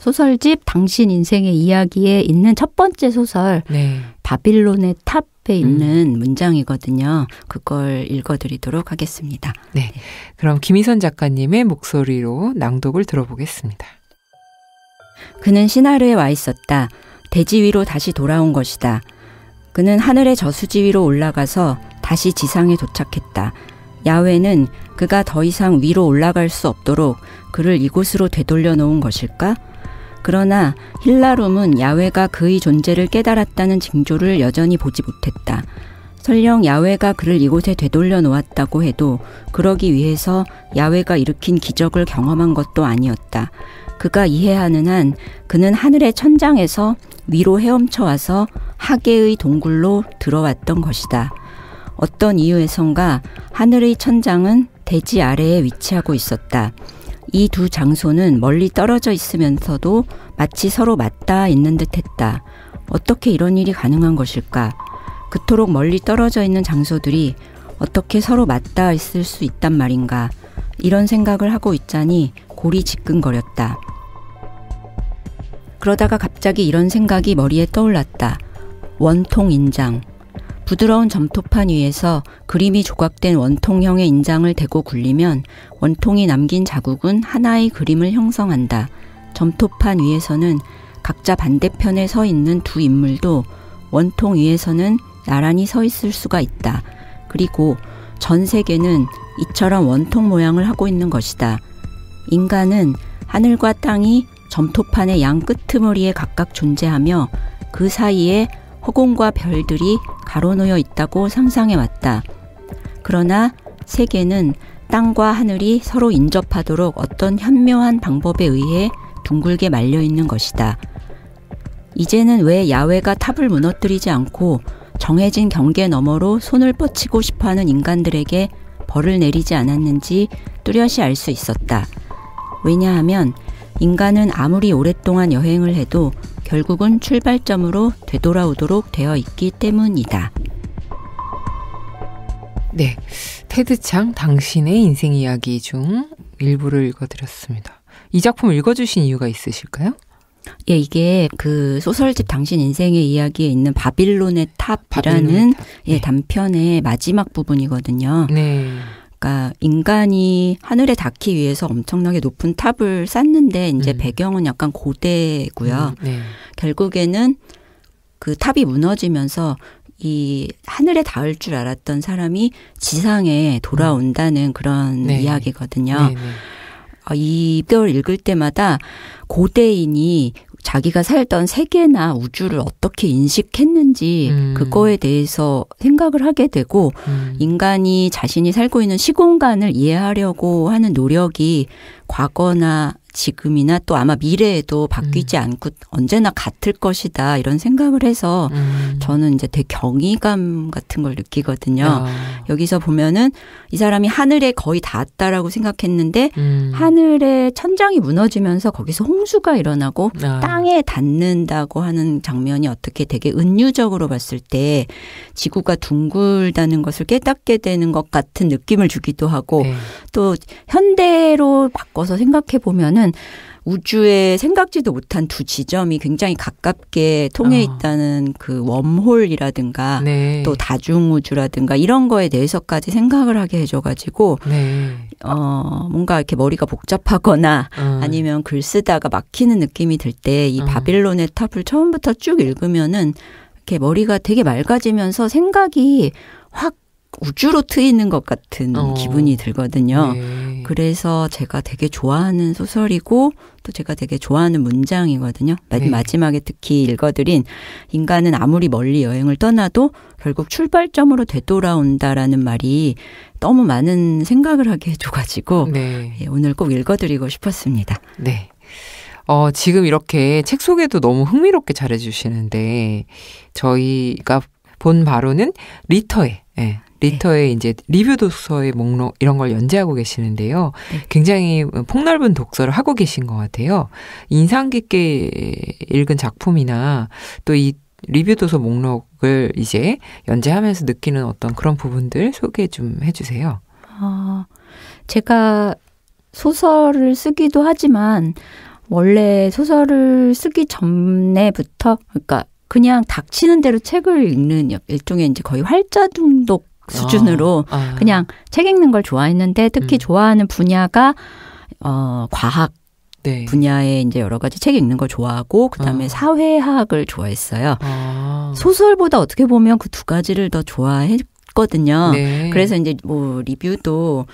소설집 당신 인생의 이야기에 있는 첫 번째 소설 네. 바빌론의 탑에 음. 있는 음. 문장이거든요. 그걸 읽어드리도록 하겠습니다. 네. 네. 그럼 김희선 작가님의 목소리로 낭독을 들어보겠습니다. 그는 시나르에 와 있었다. 대지 위로 다시 돌아온 것이다. 그는 하늘의 저수지 위로 올라가서 다시 지상에 도착했다. 야외는 그가 더 이상 위로 올라갈 수 없도록 그를 이곳으로 되돌려 놓은 것일까? 그러나 힐라룸은 야외가 그의 존재를 깨달았다는 징조를 여전히 보지 못했다. 설령 야외가 그를 이곳에 되돌려 놓았다고 해도 그러기 위해서 야외가 일으킨 기적을 경험한 것도 아니었다. 그가 이해하는 한 그는 하늘의 천장에서 위로 헤엄쳐 와서 하계의 동굴로 들어왔던 것이다. 어떤 이유에선가 하늘의 천장은 대지 아래에 위치하고 있었다. 이두 장소는 멀리 떨어져 있으면서도 마치 서로 맞닿아 있는 듯 했다. 어떻게 이런 일이 가능한 것일까? 그토록 멀리 떨어져 있는 장소들이 어떻게 서로 맞닿아 있을 수 있단 말인가? 이런 생각을 하고 있자니 골이 지끈거렸다. 그러다가 갑자기 이런 생각이 머리에 떠올랐다. 원통인장. 부드러운 점토판 위에서 그림이 조각된 원통형의 인장을 대고 굴리면 원통이 남긴 자국은 하나의 그림을 형성한다. 점토판 위에서는 각자 반대편에 서 있는 두 인물도 원통 위에서는 나란히 서 있을 수가 있다. 그리고 전 세계는 이처럼 원통 모양을 하고 있는 것이다. 인간은 하늘과 땅이 점토판의 양끄머리에 각각 존재하며 그 사이에 허공과 별들이 가로놓여 있다고 상상해 왔다. 그러나 세계는 땅과 하늘이 서로 인접하도록 어떤 현묘한 방법에 의해 둥글게 말려 있는 것이다. 이제는 왜 야외가 탑을 무너뜨리지 않고 정해진 경계 너머로 손을 뻗치고 싶어 하는 인간들에게 벌을 내리지 않았는지 뚜렷이 알 수 있었다. 왜냐하면 인간은 아무리 오랫동안 여행을 해도 결국은 출발점으로 되돌아오도록 되어 있기 때문이다. 네. 테드창 당신의 인생 이야기 중 일부를 읽어드렸습니다. 이 작품 읽어주신 이유가 있으실까요? 예, 이게 그 소설집 당신 인생의 이야기에 있는 바빌론의 탑이라는 바빌론의 탑. 예, 네. 예, 단편의 마지막 부분이거든요. 네. 그러니까 인간이 하늘에 닿기 위해서 엄청나게 높은 탑을 쌓는데 이제 음. 배경은 약간 고대고요. 음, 네. 결국에는 그 탑이 무너지면서 이 하늘에 닿을 줄 알았던 사람이 지상에 돌아온다는 음. 그런 네. 이야기거든요. 네, 네. 어, 이걸 읽을 때마다 고대인이 자기가 살던 세계나 우주를 어떻게 인식했는지 음. 그거에 대해서 생각을 하게 되고 음. 인간이 자신이 살고 있는 시공간을 이해하려고 하는 노력이 과거나 지금이나 또 아마 미래에도 바뀌지 음. 않고 언제나 같을 것이다 이런 생각을 해서 음. 저는 이제 되게 경이감 같은 걸 느끼거든요. 어. 여기서 보면은 이 사람이 하늘에 거의 닿았다라고 생각했는데 음. 하늘에 천장이 무너지면서 거기서 홍수가 일어나고 어. 땅에 닿는다고 하는 장면이 어떻게 되게 은유적으로 봤을 때 지구가 둥글다는 것을 깨닫게 되는 것 같은 느낌을 주기도 하고 네. 또 현대로 바꿔 바꿔서 생각해 보면은 우주의 생각지도 못한 두 지점이 굉장히 가깝게 통해 아. 있다는 그 웜홀이라든가 네. 또 다중우주라든가 이런 거에 대해서까지 생각을 하게 해줘가지고 네. 어 뭔가 이렇게 머리가 복잡하거나 음. 아니면 글 쓰다가 막히는 느낌이 들 때이 음. 바빌론의 탑을 처음부터 쭉 읽으면은 이렇게 머리가 되게 맑아지면서 생각이 확 우주로 트이는 것 같은 어. 기분이 들거든요. 네. 그래서 제가 되게 좋아하는 소설이고 또 제가 되게 좋아하는 문장이거든요. 네. 마지막에 특히 읽어드린 인간은 아무리 멀리 여행을 떠나도 결국 출발점으로 되돌아온다라는 말이 너무 많은 생각을 하게 해줘가지고 네. 예, 오늘 꼭 읽어드리고 싶었습니다. 네. 어, 지금 이렇게 책 소개도 너무 흥미롭게 잘해주시는데 저희가 본 바로는 리터의 예, 리터의 네. 이제 리뷰 독서의 목록 이런 걸 연재하고 계시는데요. 네. 굉장히 폭넓은 독서를 하고 계신 것 같아요. 인상 깊게 읽은 작품이나 또 이 리뷰 도서 목록을 이제 연재하면서 느끼는 어떤 그런 부분들 소개 좀 해주세요. 아, 제가 소설을 쓰기도 하지만 원래 소설을 쓰기 전에부터 그러니까 그냥 닥치는 대로 책을 읽는 일종의 이제 거의 활자 중독 수준으로 어, 어. 그냥 책 읽는 걸 좋아했는데 특히 음. 좋아하는 분야가 어 과학 네. 분야에 이제 여러 가지 책 읽는 걸 좋아하고 그다음에 어. 사회학을 좋아했어요. 소설보다 어떻게 보면 그 두 가지를 더 좋아했거든요. 네. 그래서 이제 뭐 리뷰도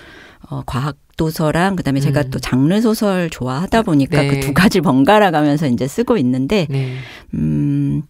어 과학 도서랑 그다음에 음. 제가 또 장르 소설 좋아하다 보니까 그 네. 그두 가지 번갈아 가면서 이제 쓰고 있는데 네. 음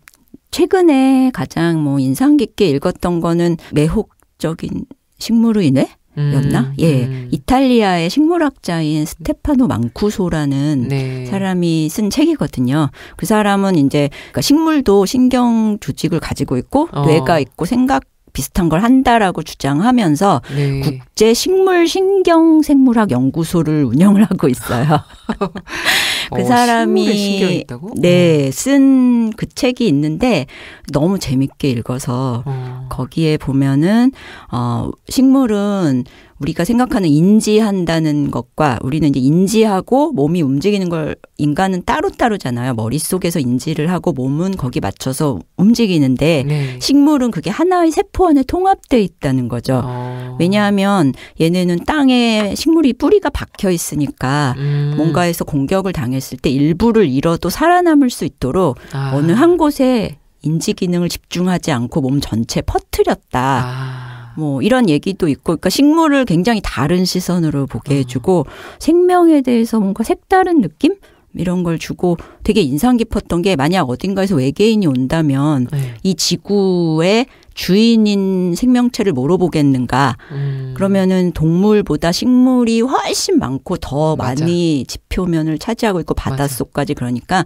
최근에 가장 뭐 인상 깊게 읽었던 거는 매혹 적인 식물로 인해 음, 였나? 예. 음. 예. 이탈리아의 식물학자인 스테파노 망쿠소라는 네. 사람이 쓴 책이거든요. 그 사람은 이제 그러니까 식물도 신경 조직을 가지고 있고 어. 뇌가 있고 생각 비슷한 걸 한다라고 주장하면서 네. 국제 식물 신경 생물학 연구소를 운영을 하고 있어요. 그 어, 사람이 네, 어. 쓴그 책이 있는데 너무 재밌게 읽어서 어. 거기에 보면은 어 식물은 우리가 생각하는 인지한다는 것과 우리는 이제 인지하고 몸이 움직이는 걸 인간은 따로따로잖아요. 머릿속에서 인지를 하고 몸은 거기 맞춰서 움직이는데 네. 식물은 그게 하나의 세포 안에 통합돼 있다는 거죠. 어. 왜냐하면 얘네는 땅에 식물이 뿌리가 박혀 있으니까 음. 뭔가에서 공격을 당했을 때 일부를 잃어도 살아남을 수 있도록 아. 어느 한 곳에 인지 기능을 집중하지 않고 몸 전체 퍼뜨렸다 아. 뭐 이런 얘기도 있고 그러니까 식물을 굉장히 다른 시선으로 보게 음. 해주고 생명에 대해서 뭔가 색다른 느낌? 이런 걸 주고 되게 인상 깊었던 게 만약 어딘가에서 외계인이 온다면 네. 이 지구의 주인인 생명체를 뭐로 보겠는가. 음. 그러면은 동물보다 식물이 훨씬 많고 더 맞아. 많이 지표면을 차지하고 있고 바닷속까지 그러니까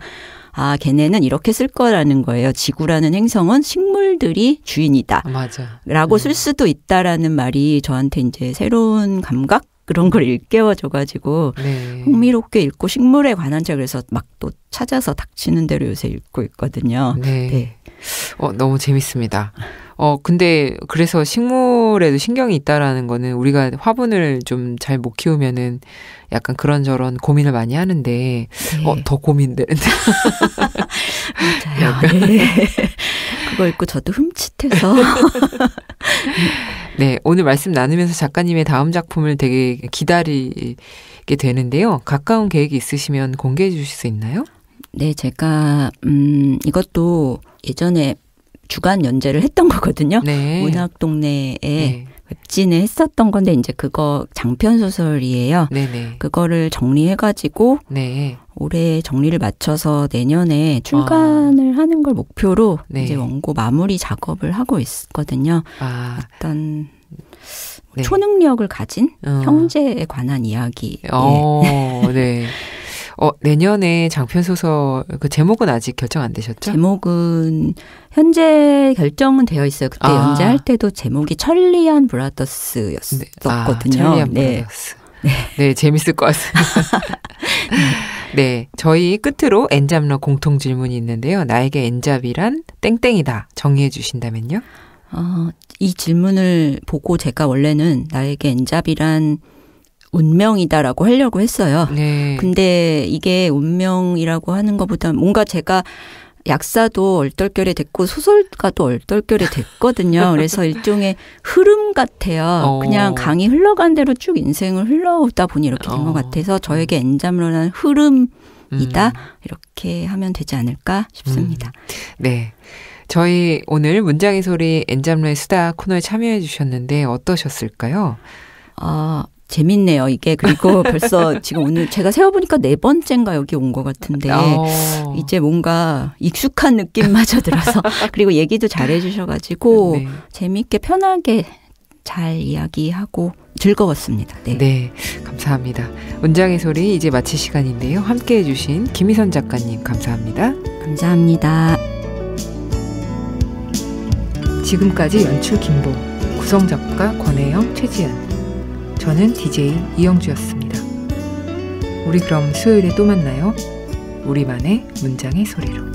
아, 걔네는 이렇게 쓸 거라는 거예요. 지구라는 행성은 식물들이 주인이다. 맞아. 라고 쓸 음. 수도 있다라는 말이 저한테 이제 새로운 감각? 그런 걸 일깨워줘가지고 네. 흥미롭게 읽고 식물에 관한 책을 해서막 또 찾아서 닥치는 대로 요새 읽고 있거든요. 네. 네. 어, 너무 재밌습니다. 어, 근데 그래서 식물에도 신경이 있다라는 거는 우리가 화분을 좀 잘 못 키우면은 약간 그런저런 고민을 많이 하는데, 어, 네. 어, 더 고민되는데. 맞아요. 네. 그거 읽고 저도 흠칫해서. 네, 오늘 말씀 나누면서 작가님의 다음 작품을 되게 기다리게 되는데요. 가까운 계획이 있으시면 공개해 주실 수 있나요? 네, 제가, 음, 이것도 예전에 주간 연재를 했던 거거든요. 네. 문학 동네에 네. 웹진에 했었던 건데 이제 그거 장편 소설이에요. 네네. 네. 그거를 정리해가지고 네. 올해 정리를 마쳐서 내년에 출간을 아. 하는 걸 목표로 네. 이제 원고 마무리 작업을 하고 있거든요. 아. 어떤 네. 초능력을 가진 어. 형제에 관한 이야기. 어, 예. 네. 어, 내년에 장편 소설 그 제목은 아직 결정 안 되셨죠? 제목은 현재 결정은 되어 있어요. 그때 아. 연재할 때도 제목이 천리안 브라더스였거든요. 네. 아, 천리안 네. 브라더스. 네. 네, 재밌을 것 같습니다. 네, 저희 끝으로 엔잡러 공통 질문이 있는데요. 나에게 엔잡이란 땡땡이다. 정리해 주신다면요? 어, 이 질문을 보고 제가 원래는 나에게 엔잡이란 운명이다라고 하려고 했어요. 네. 근데 이게 운명이라고 하는 것보다 뭔가 제가 약사도 얼떨결에 됐고 소설가도 얼떨결에 됐거든요. 그래서 일종의 흐름 같아요. 어. 그냥 강이 흘러간 대로 쭉 인생을 흘러오다 보니 이렇게 된것 어. 같아서 저에게 엔잠러는 흐름이다 음. 이렇게 하면 되지 않을까 싶습니다. 음. 네. 저희 오늘 문장의 소리 엔잠러의 수다 코너에 참여해 주셨는데 어떠셨을까요? 아, 재밌네요, 이게. 그리고 벌써 지금 오늘 제가 세어보니까 네 번째인가 여기 온 것 같은데, 어. 이제 뭔가 익숙한 느낌마저 들어서, 그리고 얘기도 잘 해주셔가지고, 네. 재밌게 편하게 잘 이야기하고 즐거웠습니다. 네. 네. 감사합니다. 문장의 소리 이제 마칠 시간인데요. 함께 해주신 김희선 작가님, 감사합니다. 감사합니다. 지금까지 연출 김보, 구성작가 권혜영, 최지연. 저는 DJ 이영주였습니다. 우리 그럼 수요일에 또 만나요. 우리만의 문장의 소리로.